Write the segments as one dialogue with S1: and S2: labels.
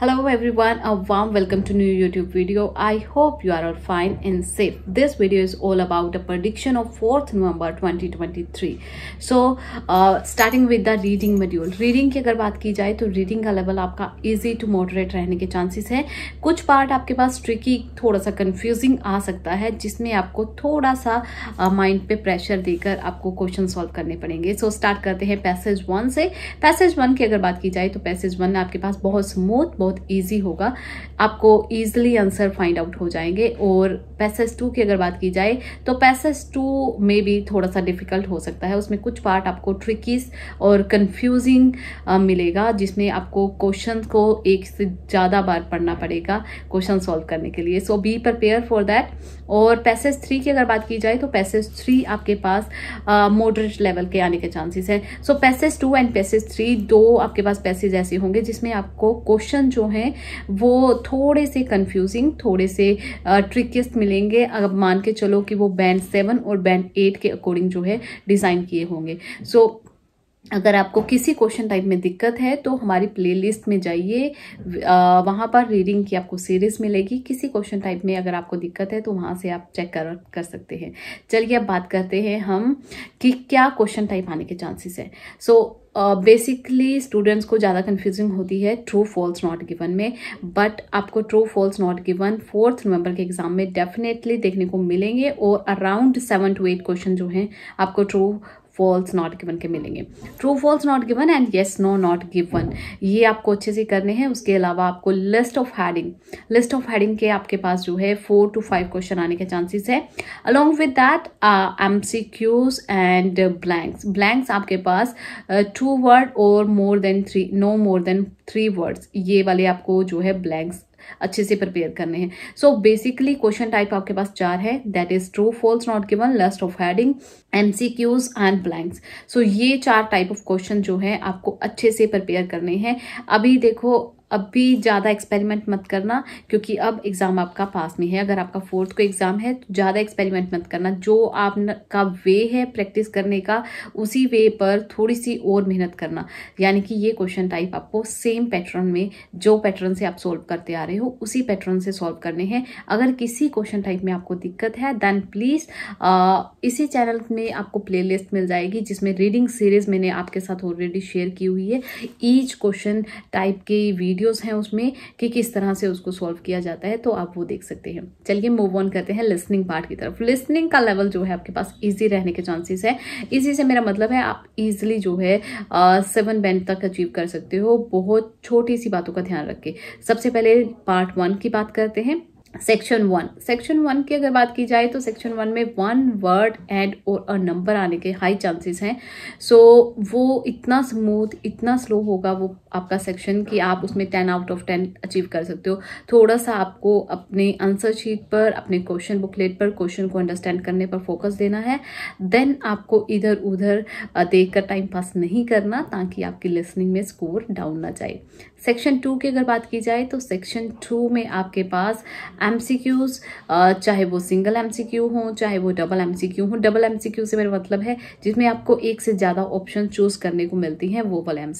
S1: hello everyone a warm welcome to new youtube video i hope you are all fine and safe this video is all about the prediction of 4th november 2023 so uh, starting with the reading module reading की अगर बात की जाए तो reading का level आपका easy to moderate रहने के chances है कुछ part आपके पास tricky थोड़ा सा confusing आ सकता है जिसमें आपको थोड़ा सा uh, mind पे pressure देकर आपको question solve करने पड़ेंगे so start करते हैं passage वन से passage वन की अगर बात की जाए तो passage वन आपके पास बहुत smooth बहुत बहुत ईजी होगा आपको ईजिली आंसर फाइंड आउट हो जाएंगे और पैसेज टू की अगर बात की जाए तो पैसेज टू में भी थोड़ा सा डिफिकल्ट हो सकता है उसमें कुछ पार्ट आपको ट्रिकीज और कन्फ्यूजिंग मिलेगा जिसमें आपको क्वेश्चन को एक से ज़्यादा बार पढ़ना पड़ेगा क्वेश्चन सॉल्व करने के लिए so be prepare for that और पैसेज थ्री की अगर बात की जाए तो पैसेज थ्री आपके पास मॉडरेट लेवल के आने के चांसेस हैं so passage two and passage three दो आपके पास पैसेज ऐसे होंगे जिसमें आपको क्वेश्चन जो हैं वो थोड़े से कंफ्यूजिंग थोड़े से ट्रिकेस्ट मिलेंगे अब मान के चलो कि वो बैंड सेवन और बैंड एट के अकॉर्डिंग जो है डिज़ाइन किए होंगे सो so, अगर आपको किसी क्वेश्चन टाइप में दिक्कत है तो हमारी प्लेलिस्ट में जाइए वहाँ पर रीडिंग की आपको सीरीज मिलेगी किसी क्वेश्चन टाइप में अगर आपको दिक्कत है तो वहाँ से आप चेक कर कर सकते हैं चलिए अब बात करते हैं हम कि क्या क्वेश्चन टाइप आने के चांसेस है so so, basically uh, students को ज़्यादा कन्फ्यूजिंग होती है ट्रू फॉल्स नॉट गिवन में बट आपको true false not given fourth November के एग्जाम में डेफिनेटली देखने को मिलेंगे और around seven to eight question जो हैं आपको ट्रू फॉल्स नॉट गिवन के मिलेंगे true false not given and yes no not given ये आपको अच्छे से करने हैं उसके अलावा आपको list of heading list of heading के आपके पास जो है फोर टू फाइव क्वेश्चन आने के चांसेस है along with that M C Qs and blanks blanks आपके पास टू वर्ड और more than three no more than three words ये वाले आपको जो है ब्लैंक्स अच्छे से प्रिपेयर करने हैं सो बेसिकली क्वेश्चन टाइप आपके पास चार है that is true false not given list of heading MCQs and blanks so ये चार टाइप ऑफ क्वेश्चन जो है आपको अच्छे से प्रिपेयर करने हैं अभी देखो अब भी ज़्यादा एक्सपेरिमेंट मत करना क्योंकि अब एग्ज़ाम आपका पास में है अगर आपका फोर्थ को एग्ज़ाम है तो ज़्यादा एक्सपेरिमेंट मत करना जो आप का वे है प्रैक्टिस करने का उसी वे पर थोड़ी सी और मेहनत करना यानी कि ये क्वेश्चन टाइप आपको सेम पैटर्न में जो पैटर्न से आप सोल्व करते आ रहे हो उसी पैटर्न से सॉल्व करने हैं अगर किसी क्वेश्चन टाइप में आपको दिक्कत है देन प्लीज़ इसी चैनल में आपको प्लेलिस्ट मिल जाएगी जिसमें रीडिंग सीरीज़ मैंने आपके साथ ऑलरेडी शेयर की हुई है ईच क्वेश्चन टाइप की वीडियो वीडियोस हैं उसमें कि किस तरह से उसको सॉल्व किया जाता है तो आप वो देख सकते हैं चलिए मूव ऑन करते हैं लिसनिंग पार्ट की तरफ लिसनिंग का लेवल जो है आपके पास ईजी रहने के चांसेस है ईजी से मेरा मतलब है आप ईजिली जो है सेवन बैंड तक अचीव कर सकते हो बहुत छोटी सी बातों का ध्यान रख के सबसे पहले पार्ट वन की बात करते हैं सेक्शन वन सेक्शन वन की अगर बात की जाए तो सेक्शन वन में वन वर्ड एंड और अ नंबर आने के हाई चांसेस हैं सो so, वो इतना स्मूथ इतना स्लो होगा वो आपका सेक्शन कि आप उसमें ten out of ten achieve कर सकते हो थोड़ा सा आपको अपने आंसर शीट पर अपने क्वेश्चन बुकलेट पर क्वेश्चन को अंडरस्टैंड करने पर फोकस देना है देन आपको इधर उधर देख कर टाइम पास नहीं करना ताकि आपकी लिसनिंग में स्कोर डाउन ना जाए सेक्शन टू की अगर बात की जाए तो सेक्शन टू में आपके पास एम uh, चाहे वो सिंगल एम हो चाहे वो डबल एम हो डबल एम से मेरा मतलब है जिसमें आपको एक से ज़्यादा ऑप्शन चूज करने को मिलती हैं वो वाले एम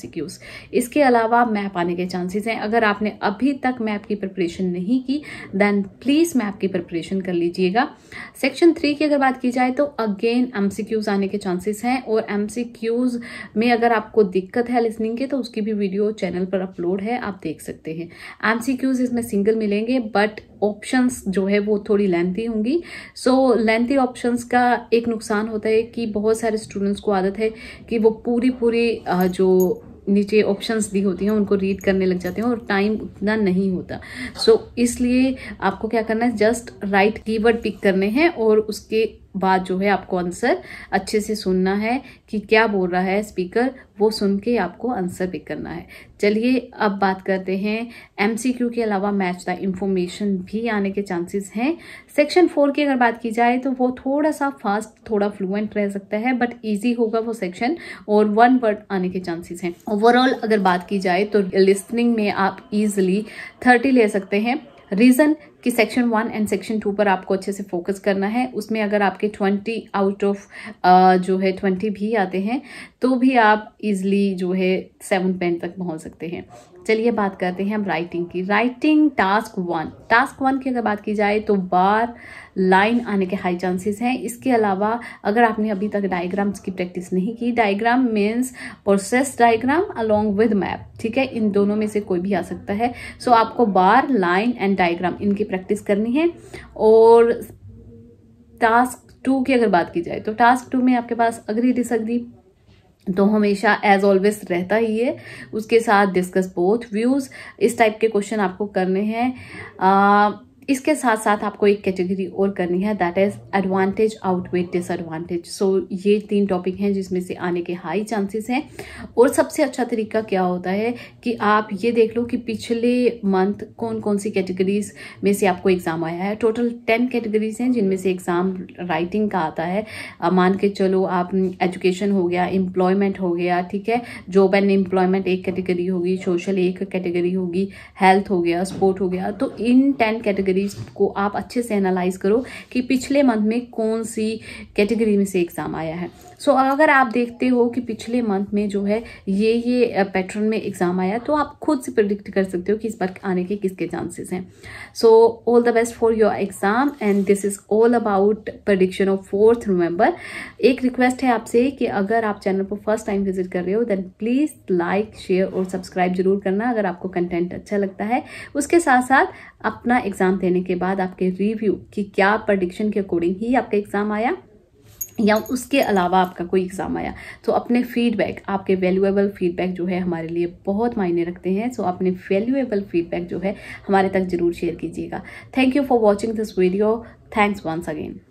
S1: इसके अलावा मैप आने के चांसेस हैं अगर आपने अभी तक मैप की प्रिपरेशन नहीं की देन प्लीज़ मैप की प्रिपरेशन कर लीजिएगा सेक्शन थ्री की अगर बात की जाए तो अगेन एम आने के चांसेस हैं और एम में अगर आपको दिक्कत है लिसनिंग की तो उसकी भी वीडियो चैनल पर अपलोड है आप देख सकते हैं एम इसमें सिंगल मिलेंगे बट ऑप्शंस जो है वो थोड़ी लेंथी होंगी सो लेंथी ऑप्शंस का एक नुकसान होता है कि बहुत सारे स्टूडेंट्स को आदत है कि वो पूरी पूरी जो नीचे ऑप्शंस दी होती हैं उनको रीड करने लग जाते हैं और टाइम उतना नहीं होता सो so, इसलिए आपको क्या करना है जस्ट राइट कीवर्ड पिक करने हैं और उसके बात जो है आपको आंसर अच्छे से सुनना है कि क्या बोल रहा है स्पीकर वो सुन के आपको आंसर पिक करना है चलिए अब बात करते हैं एमसीक्यू के अलावा मैच द इंफॉर्मेशन भी आने के चांसेस हैं सेक्शन फोर की अगर बात की जाए तो वो थोड़ा सा फास्ट थोड़ा फ्लुएंट रह सकता है बट इजी होगा वो सेक्शन और वन वर्ड आने के चांसेस हैं ओवरऑल अगर बात की जाए तो लिस्निंग में आप ईजिली थर्टी ले सकते हैं रीज़न कि section one and section two पर आपको अच्छे से फोकस करना है उसमें अगर आपके ट्वेंटी आउट ऑफ जो है ट्वेंटी भी आते हैं तो भी आप इजली जो है सेवन पेन तक पहुंच सकते हैं चलिए बात करते हैं हम राइटिंग की writing task one task one की अगर बात की जाए तो बार लाइन आने के हाई चांसेस हैं इसके अलावा अगर आपने अभी तक डायग्राम्स की प्रैक्टिस नहीं की diagram means process diagram along with map ठीक है इन दोनों में से कोई भी आ सकता है सो so, आपको बार लाइन एंड डायग्राम इनकी प्रैक्टिस करनी है और टास्क टू की अगर बात की जाए तो टास्क टू में आपके पास अग्री डिसअग्री तो हमेशा एज ऑलवेज रहता ही है उसके साथ डिस्कस बोथ व्यूज़ इस टाइप के क्वेश्चन आपको करने हैं इसके साथ साथ आपको एक कैटेगरी और करनी है that is advantage outweigh disadvantage so ये तीन टॉपिक हैं जिसमें से आने के हाई चांसेस हैं और सबसे अच्छा तरीका क्या होता है कि आप ये देख लो कि पिछले मंथ कौन कौन सी कैटेगरीज में से आपको एग्ज़ाम आया है टोटल टेन कैटेगरीज हैं जिनमें से एग्ज़ाम राइटिंग का आता है मान के चलो आप एजुकेशन हो गया एम्प्लॉयमेंट हो गया ठीक है जॉब एंड एम्प्लॉयमेंट एक कैटेगरी होगी सोशल एक कैटेगरी होगी हेल्थ हो गया स्पोर्ट हो गया तो इन टेन कैटेगरी कैटेगरीज को आप अच्छे से एनालाइज करो कि पिछले मंथ में कौन सी कैटेगरी में से एग्ज़ाम आया है सो so, अगर आप देखते हो कि पिछले मंथ में जो है ये ये पैटर्न में एग्ज़ाम आया तो आप खुद से प्रिडिक्ट कर सकते हो कि इस बार आने के किसके चांसेस हैं so all the best for your exam and this is all about prediction of fourth November एक रिक्वेस्ट है आपसे कि अगर आप चैनल पर फर्स्ट टाइम विजिट कर रहे हो देन प्लीज़ लाइक शेयर और सब्सक्राइब जरूर करना अगर आपको कंटेंट अच्छा लगता है उसके साथ साथ अपना एग्ज़ाम देने के बाद आपके रिव्यू कि क्या प्रडिक्शन के अकॉर्डिंग ही आपका एग्ज़ाम आया या उसके अलावा आपका कोई एग्ज़ाम आया तो अपने फीडबैक आपके वैल्यूएबल फीडबैक जो है हमारे लिए बहुत मायने रखते हैं सो अपने वैल्यूएबल फीडबैक जो है हमारे तक ज़रूर शेयर कीजिएगा thank you for watching this video thanks once again